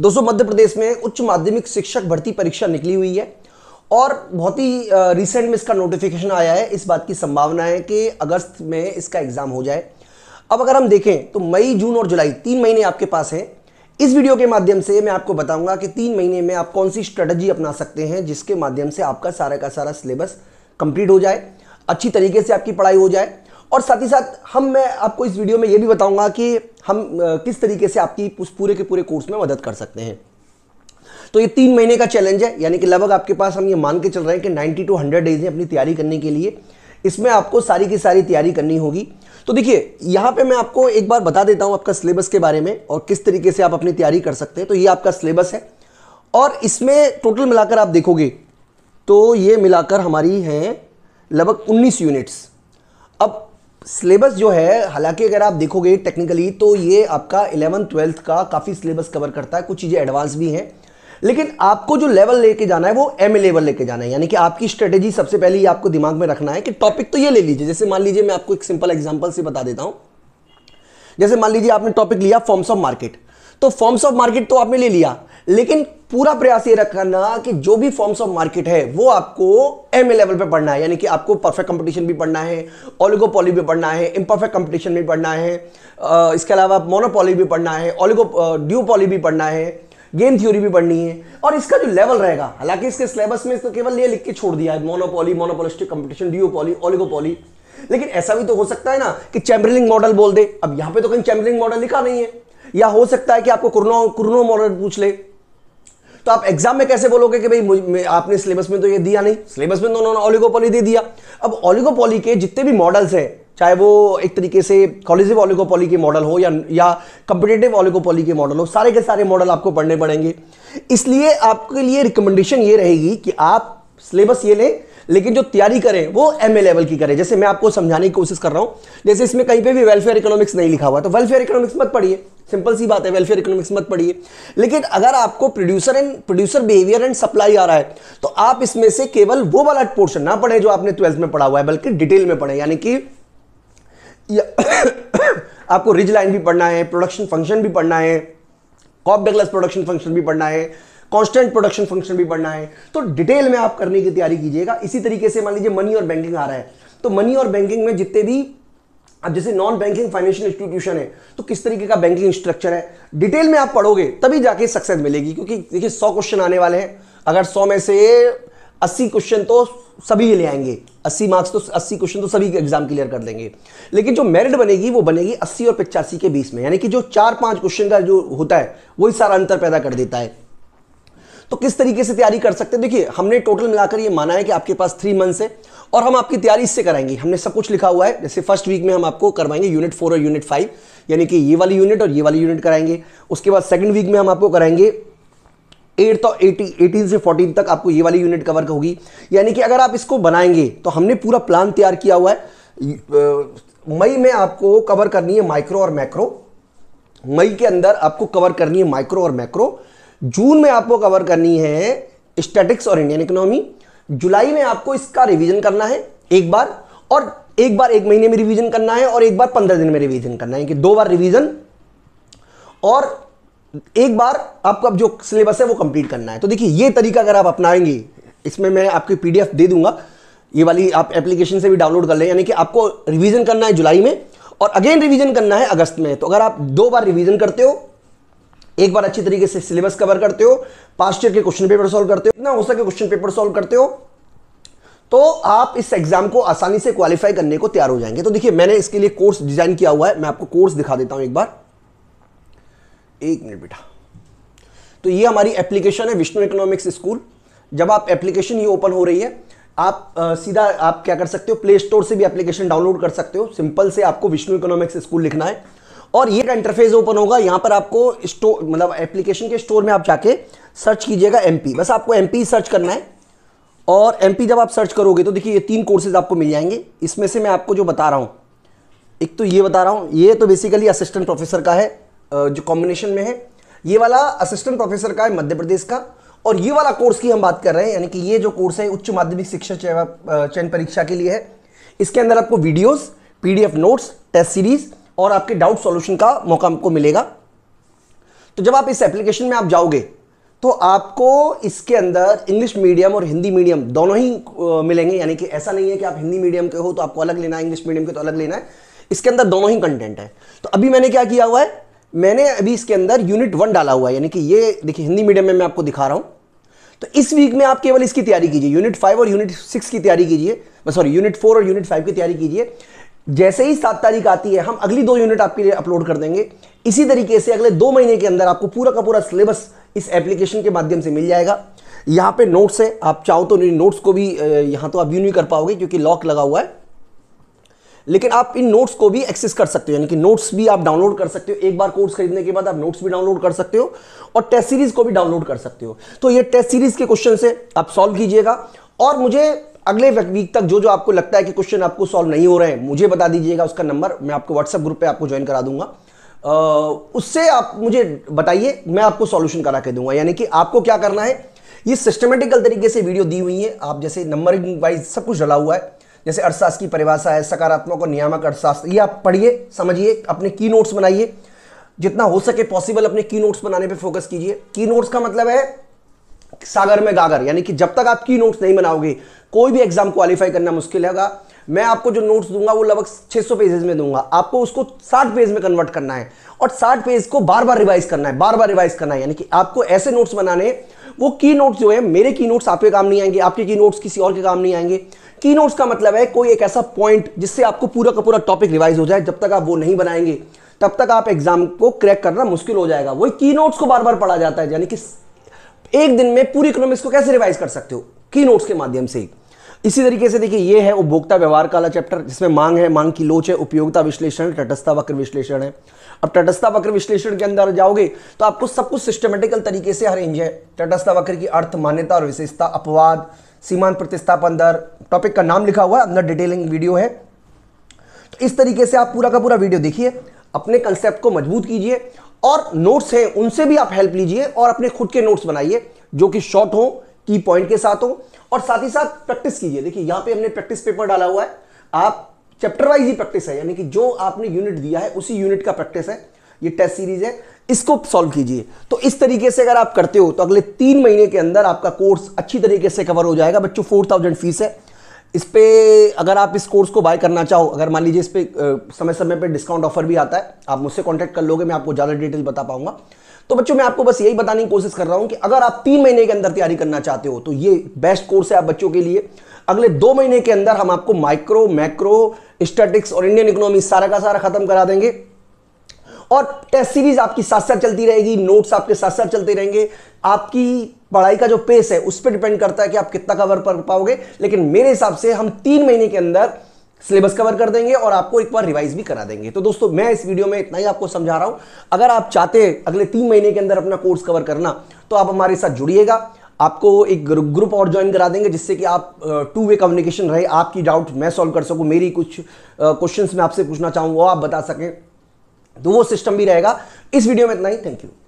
दोस्तों मध्य प्रदेश में उच्च माध्यमिक शिक्षक भर्ती परीक्षा निकली हुई है और बहुत ही रिसेंट में इसका नोटिफिकेशन आया है इस बात की संभावना है कि अगस्त में इसका एग्ज़ाम हो जाए अब अगर हम देखें तो मई जून और जुलाई तीन महीने आपके पास हैं इस वीडियो के माध्यम से मैं आपको बताऊंगा कि तीन महीने में आप कौन सी स्ट्रेटजी अपना सकते हैं जिसके माध्यम से आपका सारा का सारा सिलेबस कंप्लीट हो जाए अच्छी तरीके से आपकी पढ़ाई हो जाए और साथ ही साथ हम मैं आपको इस वीडियो में ये भी बताऊंगा कि हम किस तरीके से आपकी उस पूरे के पूरे कोर्स में मदद कर सकते हैं तो ये तीन महीने का चैलेंज है यानी कि लगभग आपके पास हम ये मान के चल रहे हैं कि 90 टू 100 डेज हैं अपनी तैयारी करने के लिए इसमें आपको सारी की सारी तैयारी करनी होगी तो देखिए यहाँ पे मैं आपको एक बार बता देता हूँ आपका सिलेबस के बारे में और किस तरीके से आप अपनी तैयारी कर सकते हैं तो ये आपका सिलेबस है और इसमें टोटल मिलाकर आप देखोगे तो ये मिलाकर हमारी हैं लगभग उन्नीस यूनिट्स अब सिलेबस जो है हालांकि अगर आप देखोगे टेक्निकली तो ये आपका इलेवन ट्वेल्थ का काफ़ी सिलेबस कवर करता है कुछ चीज़ें एडवांस भी हैं लेकिन आपको जो लेवल लेके जाना है वो एम लेवल लेके जाना है यानी कि आपकी स्ट्रेटेजी सबसे पहले ये आपको दिमाग में रखना है कि टॉपिक तो ये ले लीजिए जैसे मान लीजिए मैं आपको एक सिंपल एग्जाम्पल से बता देता हूँ जैसे मान लीजिए आपने टॉपिक लिया फॉर्म्स ऑफ मार्केट तो फॉर्म्स ऑफ मार्केट तो आपने ले लिया लेकिन पूरा प्रयास ये रखना कि जो भी फॉर्म्स ऑफ मार्केट है वो आपको एम ए लेवल पे पढ़ना है यानी कि आपको परफेक्ट कंपटीशन भी पढ़ना है ओलिगोपॉली भी पढ़ना है इम्परफेक्ट कंपटीशन भी पढ़ना है इसके अलावा मोनोपॉली भी पढ़ना है ओलिगो ड्यूपॉली भी पढ़ना है गेम थ्योरी भी पढ़नी है और इसका जो लेवल रहेगा हालांकि इसके सिलेबस में इसको केवल ये लिख के छोड़ दिया है monopoly monopolistic competition duopoly oligopoly लेकिन ऐसा भी तो हो सकता है ना कि चैम्बरिंग मॉडल बोल दे अब यहां पे तो कहीं चैम्बरिंग मॉडल लिखा नहीं है या हो सकता है कि आपको कुरनो कुरनो मॉडल पूछ ले तो आप एग्जाम में कैसे बोलोगे कि भाई आपने सिलेबस में तो ये दिया नहीं सिलेबस में तो उन्होंने ऑलिगोपोली दे दिया अब ऑलिगोपोली के जितने भी मॉडल्स हैं चाहे वो एक तरीके से कॉलेजिव ऑलिगोपोली के मॉडल हो या या कंपिटेटिव ऑलिगोपोली के मॉडल हो सारे के सारे मॉडल आपको पढ़ने पड़ेंगे इसलिए आपके लिए रिकमेंडेशन ये रहेगी कि आप सिलेबस ये लें लेकिन जो तैयारी करें वो एम लेवल की करें जैसे मैं आपको समझाने की कोशिश कर रहा हूँ जैसे इसमें कहीं पे भी वेलफेयर इकोनॉमिक्स नहीं लिखा हुआ तो वेलफेयर इकोनॉमिक्स मत पढ़िए सिंपल सी बात है वेलफेयर इकोनॉमिक्स मत पढ़िए लेकिन अगर आपको producer and producer behaviour and supply आ रहा है तो आप इसमें से केवल वो वाला पोर्शन ना पढ़े जो आपने ट्वेल्थ में पढ़ा हुआ है बल्कि डिटेल में पढ़े यानी कि आपको रिज लाइन भी पढ़ना है प्रोडक्शन फंक्शन भी पढ़ना है कॉप बेगलस प्रोडक्शन फंक्शन भी पढ़ना है कांस्टेंट प्रोडक्शन फंक्शन भी पढ़ना है तो डिटेल में आप करने की तैयारी कीजिएगा इसी तरीके से मान लीजिए मनी और बैंकिंग आ रहा है तो मनी और बैंकिंग में जितने भी अब जैसे नॉन बैंकिंग फाइनेंशियल इंस्टीट्यूशन है तो किस तरीके का बैंकिंग स्ट्रक्चर है डिटेल में आप पढ़ोगे तभी जाके सक्सेस मिलेगी क्योंकि देखिए सौ क्वेश्चन आने वाले हैं अगर सौ में से अस्सी क्वेश्चन तो सभी ले आएंगे अस्सी मार्क्स तो अस्सी क्वेश्चन तो सभी एग्जाम क्लियर कर देंगे लेकिन जो मेरिट बनेगी वो बनेगी अस्सी और पचासी के बीच में यानी कि जो चार पांच क्वेश्चन का जो होता है वही सारा अंतर पैदा कर देता है तो किस तरीके से तैयारी कर सकते हैं देखिए हमने टोटल मिलाकर ये माना है कि आपके पास थ्री मंथ्स है और हम आपकी तैयारी इससे कराएंगे हमने सब कुछ लिखा हुआ है जैसे फर्स्ट वीक में हम आपको करवाएंगे यूनिट फोर और यूनिट फाइव यानी कि ये वाली यूनिट और ये वाली यूनिट कराएंगे उसके बाद सेकेंड वीक में हम आपको कराएंगे एट और एटी एटीन से फोर्टीन तक आपको ये वाली यूनिट कवर होगी यानी कि अगर आप इसको बनाएंगे तो हमने पूरा प्लान तैयार किया हुआ है मई में आपको कवर करनी है माइक्रो और मैक्रो मई के अंदर आपको कवर करनी है माइक्रो और मैक्रो जून में आपको कवर करनी है स्टैटिक्स और इंडियन इकोनॉमी जुलाई में आपको इसका रिवीजन करना है एक बार और एक बार एक महीने में रिवीजन करना है और एक बार पंद्रह दिन में रिवीजन करना है कि दो बार रिवीजन और एक बार आपका जो सिलेबस है वो कंप्लीट करना है तो देखिए ये तरीका अगर आप अपनाएंगे इसमें मैं आपकी पीडीएफ दे दूंगा ये वाली आप एप्लीकेशन से भी डाउनलोड कर लें यानी कि आपको रिवीजन करना है जुलाई में और अगेन रिवीजन करना है अगस्त में तो अगर आप दो बार रिवीजन करते हो एक बार अच्छी तरीके से सिलेबस कवर करते हो पास्ट ईयर के क्वेश्चन पेपर सॉल्व करते हो इतना हो सके क्वेश्चन पेपर सॉल्व करते हो तो आप इस एग्जाम को आसानी से क्वालिफाई करने को तैयार हो जाएंगे तो देखिए मैंने इसके लिए कोर्स डिजाइन किया हुआ है मैं आपको कोर्स दिखा देता हूं एक बार एक मिनट बेटा तो ये हमारी एप्लीकेशन है विष्णु इकोनॉमिक्स स्कूल जब आप एप्लीकेशन ये ओपन हो रही है आप आ, सीधा आप क्या कर सकते हो प्ले स्टोर से भी एप्लीकेशन डाउनलोड कर सकते हो सिंपल से आपको विष्णु इकोनॉमिक्स स्कूल लिखना है और ये इंटरफेस ओपन होगा यहाँ पर आपको स्टोर मतलब एप्लीकेशन के स्टोर में आप जाके सर्च कीजिएगा एमपी बस आपको एम सर्च करना है और एम जब आप सर्च करोगे तो देखिए ये तीन कोर्सेज आपको मिल जाएंगे इसमें से मैं आपको जो बता रहा हूँ एक तो ये बता रहा हूँ ये तो बेसिकली असिस्टेंट प्रोफेसर का है जो कॉम्बिनेशन में है ये वाला असिस्टेंट प्रोफेसर का है मध्य प्रदेश का और ये वाला कोर्स की हम बात कर रहे हैं यानी कि ये जो कोर्स है उच्च माध्यमिक शिक्षा चयन परीक्षा के लिए है इसके अंदर आपको videos PDF notes test series और आपके डाउट सॉल्यूशन का मौका आपको मिलेगा तो जब आप इस एप्लीकेशन में आप जाओगे तो आपको इसके अंदर इंग्लिश मीडियम और हिंदी मीडियम दोनों ही मिलेंगे यानी कि ऐसा नहीं है कि आप हिंदी मीडियम के हो तो आपको अलग लेना है इंग्लिश मीडियम के तो अलग लेना है इसके अंदर दोनों ही कंटेंट है तो अभी मैंने क्या किया हुआ है मैंने अभी इसके अंदर यूनिट वन डाला हुआ है यानी कि ये देखिए हिंदी मीडियम में मैं आपको दिखा रहा हूँ तो इस वीक में आप केवल इसकी तैयारी कीजिए यूनिट फाइव और यूनिट सिक्स की तैयारी कीजिए सॉरी यूनिट फोर और यूनिट फाइव की तैयारी कीजिए जैसे ही सात तारीख आती है हम अगली दो यूनिट आपके लिए अपलोड कर देंगे इसी तरीके से अगले दो महीने के अंदर आपको पूरा का पूरा सिलेबस इस एप्लीकेशन के माध्यम से मिल जाएगा यहाँ पे नोट्स है आप चाहो तो नोट्स को भी यहाँ तो आप व्यू नहीं कर पाओगे क्योंकि लॉक लगा हुआ है लेकिन आप इन नोट्स को भी एक्सेस कर सकते हो यानी कि नोट्स भी आप डाउनलोड कर सकते हो एक बार कोर्स खरीदने के बाद आप नोट्स भी डाउनलोड कर सकते हो और टेस्ट सीरीज को भी डाउनलोड कर सकते हो तो ये टेस्ट सीरीज के क्वेश्चन से आप सॉल्व कीजिएगा और मुझे अगले वीक तक जो जो आपको लगता है कि क्वेश्चन आपको सॉल्व नहीं हो रहे हैं मुझे बता दीजिएगा उसका नंबर मैं आपको व्हाट्सएप ग्रुप पे आपको ज्वाइन करा दूंगा आ, उससे आप मुझे बताइए मैं आपको सॉल्यूशन करा के दूंगा यानी कि आपको क्या करना है ये सिस्टमेटिकल तरीके से वीडियो दी हुई है आप जैसे नंबरिंग वाइज सब कुछ डला हुआ है जैसे अर्थशास्त्र की परिभाषा है सकारात्मक और नियामक अर्थशास्त्र ये आप पढ़िए समझिए अपने की नोट्स बनाइए जितना हो सके पॉसिबल अपने की नोट्स बनाने पे फोकस कीजिए की नोट्स का मतलब है सागर में गागर यानी कि जब तक आप की नोट्स नहीं बनाओगे कोई भी एग्जाम क्वालिफाई करना मुश्किल होगा मैं आपको जो नोट्स दूंगा वो लगभग 600 पेजेस में दूंगा आपको उसको 60 पेज में कन्वर्ट करना है और 60 पेज को बार बार रिवाइज करना है बार बार रिवाइज करना है यानी कि आपको ऐसे नोट्स बनाने वो की नोट्स जो है मेरे की नोट्स आपके काम नहीं आएंगे आपके की नोट्स किसी और के काम नहीं आएंगे की नोट्स का मतलब है कोई एक ऐसा पॉइंट जिससे आपको पूरा का पूरा टॉपिक रिवाइज हो जाए जब तक आप वो नहीं बनाएंगे तब तक आप एग्जाम को क्रैक करना मुश्किल हो जाएगा वही की नोट्स को बार बार पढ़ा जाता है यानी कि एक दिन में पूरी इकोनॉमिक्स को कैसे रिवाइज कर सकते हो की नोट्स के माध्यम से इसी तरीके से देखिए ये है उपभोक्ता व्यवहार का वाला चैप्टर जिसमें मांग है मांग की लोच है उपयोगिता विश्लेषण तटस्था वक्र विश्लेषण है अब तटस्था वक्र विश्लेषण के अंदर जाओगे तो आपको सब कुछ सिस्टमेटिकल तरीके से अरेंज है तटस्था वक्र की अर्थ मान्यता और विशेषता अपवाद सीमांत प्रतिस्थापन दर टॉपिक का नाम लिखा हुआ है अंदर डिटेलिंग वीडियो है तो इस तरीके से आप पूरा का पूरा वीडियो देखिए अपने कंसेप्ट को मजबूत कीजिए और नोट्स हैं उनसे भी आप हेल्प लीजिए और अपने खुद के नोट्स बनाइए जो कि शॉर्ट हो की पॉइंट के साथ हो और साथ ही साथ प्रैक्टिस कीजिए देखिए यहां पे हमने प्रैक्टिस पेपर डाला हुआ है आप चैप्टर वाइज ही प्रैक्टिस है यानी कि जो आपने यूनिट दिया है उसी यूनिट का प्रैक्टिस है ये टेस्ट सीरीज है इसको सॉल्व कीजिए तो इस तरीके से अगर आप करते हो तो अगले तीन महीने के अंदर आपका कोर्स अच्छी तरीके से कवर हो जाएगा बच्चों फोर थाउजेंड फीस है इस पर अगर आप इस कोर्स को बाय करना चाहो अगर मान लीजिए इस पर समय समय पर डिस्काउंट ऑफर भी आता है आप मुझसे कॉन्टैक्ट कर लोगे मैं आपको ज़्यादा डिटेल्स बता पाऊंगा तो बच्चों मैं आपको बस यही बताने की कोशिश कर रहा हूँ कि अगर आप तीन महीने के अंदर तैयारी करना चाहते हो तो ये बेस्ट कोर्स है आप बच्चों के लिए अगले दो महीने के अंदर हम आपको माइक्रो मैक्रो स्टैटिक्स और इंडियन इकोनॉमी सारा का सारा खत्म करा देंगे और टेस्ट सीरीज आपकी साथ साथ चलती रहेगी नोट्स आपके साथ साथ चलते रहेंगे आपकी पढ़ाई का जो पेस है उस पर डिपेंड करता है कि आप कितना कवर कर पाओगे लेकिन मेरे हिसाब से हम तीन महीने के अंदर सिलेबस कवर कर देंगे और आपको एक बार रिवाइज भी करा देंगे तो दोस्तों मैं इस वीडियो में इतना ही आपको समझा रहा हूं अगर आप चाहते हैं अगले तीन महीने के अंदर अपना कोर्स कवर करना तो आप हमारे साथ जुड़िएगा आपको एक ग्रुप और ज्वाइन करा देंगे जिससे कि आप टू वे कम्युनिकेशन रहे आपकी डाउट मैं सॉल्व कर सकूं मेरी कुछ क्वेश्चंस मैं आपसे पूछना चाहूँ वो आप बता सकें तो वो सिस्टम भी रहेगा इस वीडियो में इतना ही थैंक यू